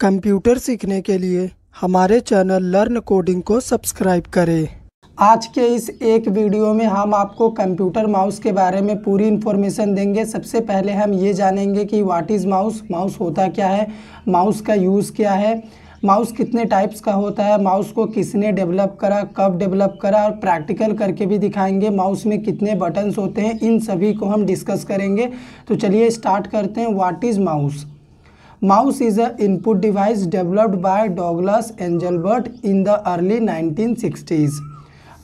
Computer सीखने के लिए हमारे चैनल लर्न कोडिंग को सब्सक्राइब करें आज के इस एक वीडियो में हम आपको कंप्यूटर माउस के बारे में पूरी इन्फॉर्मेशन देंगे सबसे पहले हम ये जानेंगे कि व्हाट इज़ माउस माउस होता क्या है माउस का यूज़ क्या है माउस कितने टाइप्स का होता है माउस को किसने डेवलप करा कब डेवलप करा और प्रैक्टिकल करके भी दिखाएंगे माउस में कितने बटन्स होते हैं इन सभी को हम डिस्कस करेंगे तो चलिए स्टार्ट करते हैं what is mouse mouse is a input device developed by Douglas Engelbart in the early 1960s.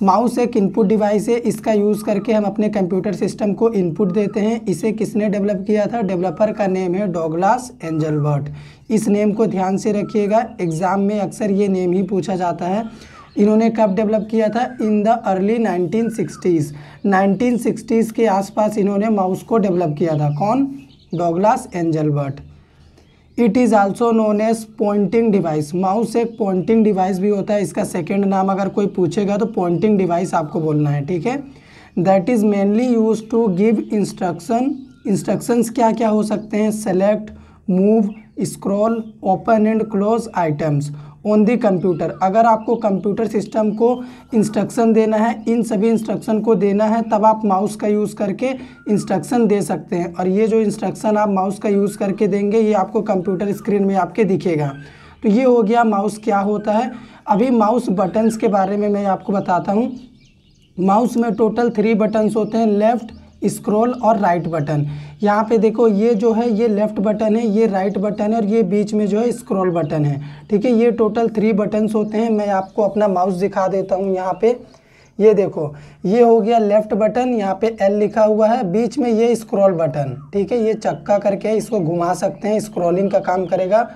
Mouse एक इनपुट डिवाइस है इसका यूज़ करके हम अपने कंप्यूटर सिस्टम को इनपुट देते हैं इसे किसने डेवलप किया था डेवलपर का नेम है डोगलास एंजलबर्ट इस नेम को ध्यान से रखिएगा एग्ज़ाम में अक्सर ये नेम ही पूछा जाता है इन्होंने कब डेवलप किया था इन द अर्ली 1960s 1960s के आसपास इन्होंने माउस को डेवलप किया था कौन Douglas Engelbart it is also known as pointing device mouse एक पॉइंटिंग डिवाइस भी होता है इसका सेकेंड नाम अगर कोई पूछेगा तो पॉइंटिंग डिवाइस आपको बोलना है ठीक है that is mainly use to give instruction instructions क्या क्या हो सकते हैं select move scroll open and close items on the computer अगर आपको कंप्यूटर सिस्टम को इंस्ट्रक्शन देना है इन सभी इंस्ट्रक्शन को देना है तब आप माउस का यूज़ करके इंस्ट्रक्शन दे सकते हैं और ये जो इंस्ट्रक्शन आप माउस का यूज़ करके देंगे ये आपको कंप्यूटर स्क्रीन में आपके दिखेगा तो ये हो गया माउस क्या होता है अभी माउस बटन्स के बारे में मैं आपको बताता हूँ माउस में टोटल थ्री बटन्स होते हैं लेफ़्ट स्क्रॉल और राइट बटन यहाँ पे देखो ये जो है ये लेफ्ट बटन है ये राइट बटन है और ये बीच में जो है स्क्रॉल बटन है ठीक है ये टोटल थ्री बटन्स होते हैं मैं आपको अपना माउस दिखा देता हूँ यहाँ पे ये देखो ये हो गया लेफ्ट बटन यहाँ पे एल लिखा हुआ है बीच में ये स्क्रॉल बटन ठीक है ये चक्का करके इसको घुमा सकते हैं स्क्रॉलिंग का काम करेगा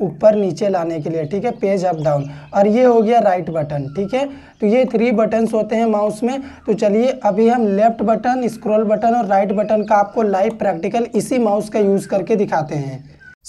ऊपर नीचे लाने के लिए ठीक है पेज अप डाउन और ये हो गया राइट बटन ठीक है तो ये थ्री बटन्स होते हैं माउस में तो चलिए अभी हम लेफ्ट बटन स्क्रॉल बटन और राइट बटन का आपको लाइव प्रैक्टिकल इसी माउस का यूज़ करके दिखाते हैं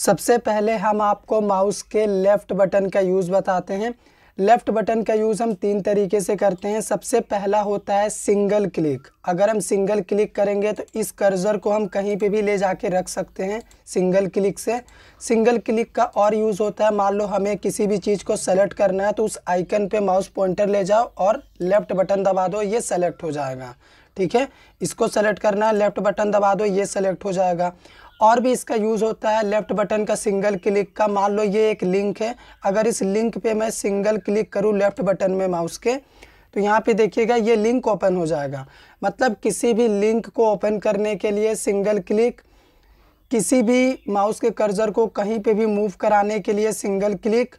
सबसे पहले हम आपको माउस के लेफ्ट बटन का यूज़ बताते हैं लेफ़्ट बटन का यूज़ हम तीन तरीके से करते हैं सबसे पहला होता है सिंगल क्लिक अगर हम सिंगल क्लिक करेंगे तो इस कर्जर को हम कहीं पे भी ले जाके रख सकते हैं सिंगल क्लिक से सिंगल क्लिक का और यूज़ होता है मान लो हमें किसी भी चीज़ को सेलेक्ट करना है तो उस आइकन पे माउस पॉइंटर ले जाओ और लेफ़्ट बटन दबा दो ये सेलेक्ट हो जाएगा ठीक है इसको सेलेक्ट करना है लेफ़्ट बटन दबा दो ये सेलेक्ट हो जाएगा और भी इसका यूज़ होता है लेफ्ट बटन का सिंगल क्लिक का मान लो ये एक लिंक है अगर इस लिंक पे मैं सिंगल क्लिक करूँ लेफ्ट बटन में माउस के तो यहाँ पे देखिएगा ये लिंक ओपन हो जाएगा मतलब किसी भी लिंक को ओपन करने के लिए सिंगल क्लिक किसी भी माउस के कर्जर को कहीं पे भी मूव कराने के लिए सिंगल क्लिक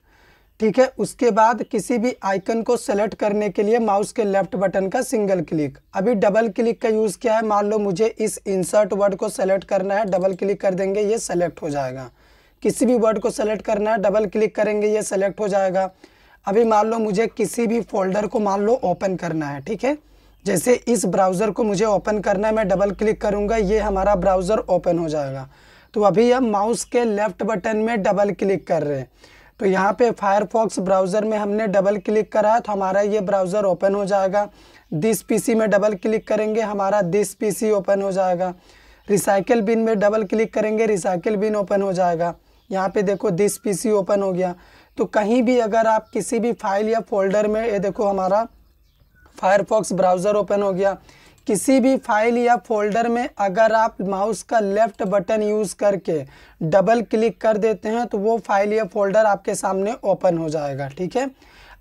ठीक है उसके बाद किसी भी आइकन को सेलेक्ट करने के लिए माउस के लेफ्ट बटन का सिंगल क्लिक अभी डबल क्लिक का यूज़ क्या है मान लो मुझे इस इंसर्ट वर्ड को सेलेक्ट करना है डबल क्लिक कर देंगे ये सेलेक्ट हो जाएगा किसी भी वर्ड को सेलेक्ट करना है डबल क्लिक करेंगे ये सेलेक्ट हो जाएगा अभी मान लो मुझे किसी भी फोल्डर को मान लो ओपन करना है ठीक है जैसे इस ब्राउज़र को मुझे ओपन करना है मैं डबल क्लिक करूँगा ये हमारा ब्राउज़र ओपन हो जाएगा तो अभी हम माउस के लेफ्ट बटन में डबल क्लिक कर रहे हैं तो यहाँ पे फायरफॉक्स ब्राउज़र में हमने डबल क्लिक करा तो हमारा ये ब्राउज़र ओपन हो जाएगा दिस पीसी में डबल क्लिक करेंगे हमारा दिस पीसी ओपन हो जाएगा रिसाइकिल बिन में डबल क्लिक करेंगे रिसाइकिल बिन ओपन हो जाएगा यहाँ पे देखो दिस पीसी ओपन हो गया तो कहीं भी अगर आप किसी भी फाइल या फोल्डर में ये देखो हमारा फायरफॉक्स ब्राउज़र ओपन हो गया किसी भी फाइल या फोल्डर में अगर आप माउस का लेफ़्ट बटन यूज़ करके डबल क्लिक कर देते हैं तो वो फाइल या फोल्डर आपके सामने ओपन हो जाएगा ठीक है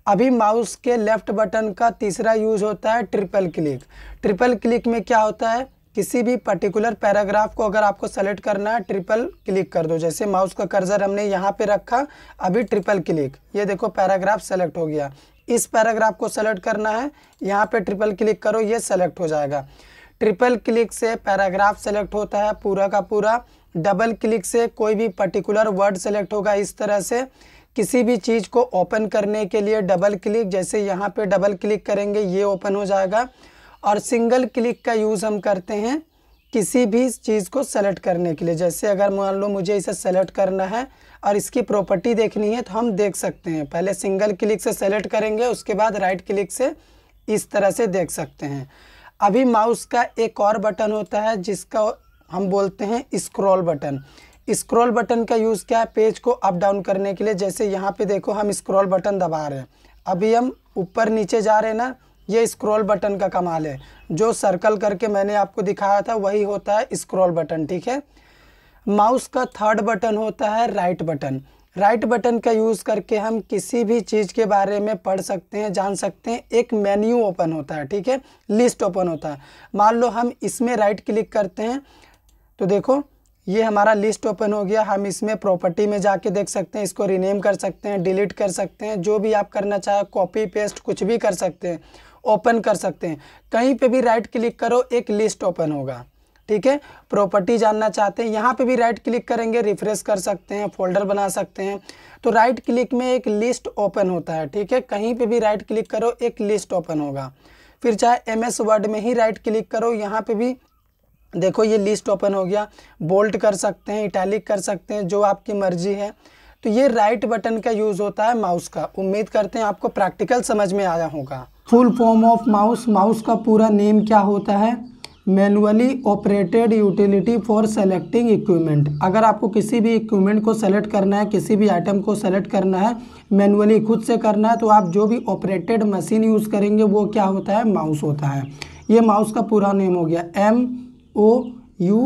अभी माउस के लेफ़्ट बटन का तीसरा यूज़ होता है ट्रिपल क्लिक ट्रिपल क्लिक में क्या होता है किसी भी पर्टिकुलर पैराग्राफ को अगर आपको सेलेक्ट करना है ट्रिपल क्लिक कर दो जैसे माउस का कर्जर हमने यहाँ पे रखा अभी ट्रिपल क्लिक ये देखो पैराग्राफ सेलेक्ट हो गया इस पैराग्राफ को सेलेक्ट करना है यहाँ पे ट्रिपल क्लिक करो ये सेलेक्ट हो जाएगा ट्रिपल क्लिक से पैराग्राफ सेलेक्ट होता है पूरा का पूरा डबल क्लिक से कोई भी पर्टिकुलर वर्ड सेलेक्ट होगा इस तरह से किसी भी चीज़ को ओपन करने के लिए डबल क्लिक जैसे यहाँ पे डबल क्लिक करेंगे ये ओपन हो जाएगा और सिंगल क्लिक का यूज़ हम करते हैं किसी भी चीज़ को सेलेक्ट करने के लिए जैसे अगर मान लो मुझे इसे सेलेक्ट करना है और इसकी प्रॉपर्टी देखनी है तो हम देख सकते हैं पहले सिंगल क्लिक से सेलेक्ट करेंगे उसके बाद राइट क्लिक से इस तरह से देख सकते हैं अभी माउस का एक और बटन होता है जिसका हम बोलते हैं स्क्रॉल बटन स्क्रॉल बटन का यूज़ क्या है पेज को अप डाउन करने के लिए जैसे यहाँ पे देखो हम स्क्रॉल बटन दबा रहे हैं अभी हम ऊपर नीचे जा रहे हैं ना ये स्क्रॉल बटन का कमाल है जो सर्कल करके मैंने आपको दिखाया था वही होता है स्क्रॉल बटन ठीक है माउस का थर्ड बटन होता है राइट बटन राइट बटन का यूज़ करके हम किसी भी चीज़ के बारे में पढ़ सकते हैं जान सकते हैं एक मेन्यू ओपन होता है ठीक है लिस्ट ओपन होता है मान लो हम इसमें राइट क्लिक करते हैं तो देखो ये हमारा लिस्ट ओपन हो गया हम इसमें प्रॉपर्टी में जाके देख सकते हैं इसको रिनेम कर सकते हैं डिलीट कर सकते हैं जो भी आप करना चाहें कॉपी पेस्ट कुछ भी कर सकते हैं ओपन कर सकते हैं कहीं पे भी राइट क्लिक करो एक लिस्ट ओपन होगा ठीक है प्रॉपर्टी जानना चाहते हैं यहाँ पे भी राइट क्लिक करेंगे रिफ्रेश कर सकते हैं फोल्डर बना सकते हैं तो राइट क्लिक में एक लिस्ट ओपन होता है ठीक है कहीं पे भी राइट क्लिक करो एक लिस्ट ओपन होगा फिर चाहे एम एस वर्ड में ही राइट क्लिक करो यहाँ पे भी देखो ये लिस्ट ओपन हो गया बोल्ट कर सकते हैं इटैलिक कर सकते हैं जो आपकी मर्जी है तो ये राइट बटन का यूज़ होता है माउस का उम्मीद करते हैं आपको प्रैक्टिकल समझ में आया होगा full form of mouse mouse का पूरा नेम क्या होता है manually operated utility for selecting equipment अगर आपको किसी भी इक्विपमेंट को सेलेक्ट करना है किसी भी आइटम को सेलेक्ट करना है मैनुअली खुद से करना है तो आप जो भी ऑपरेटेड मशीन यूज़ करेंगे वो क्या होता है माउस होता है ये माउस का पूरा नेम हो गया M O U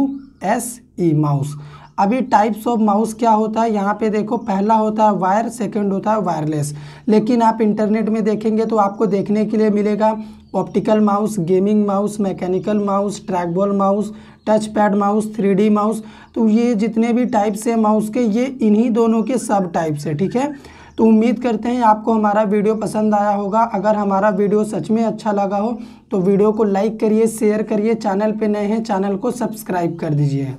S E mouse अभी टाइप्स ऑफ माउस क्या होता है यहाँ पे देखो पहला होता है वायर सेकंड होता है वायरलेस लेकिन आप इंटरनेट में देखेंगे तो आपको देखने के लिए मिलेगा optical mouse gaming mouse mechanical mouse trackball mouse touch pad mouse three mouse तो ये जितने भी टाइप्स हैं माउस के ये इन्हीं दोनों के सब टाइप्स है ठीक है तो उम्मीद करते हैं आपको हमारा वीडियो पसंद आया होगा अगर हमारा वीडियो सच में अच्छा लगा हो तो वीडियो को लाइक करिए शेयर करिए चैनल पे नए हैं चैनल को सब्सक्राइब कर दीजिए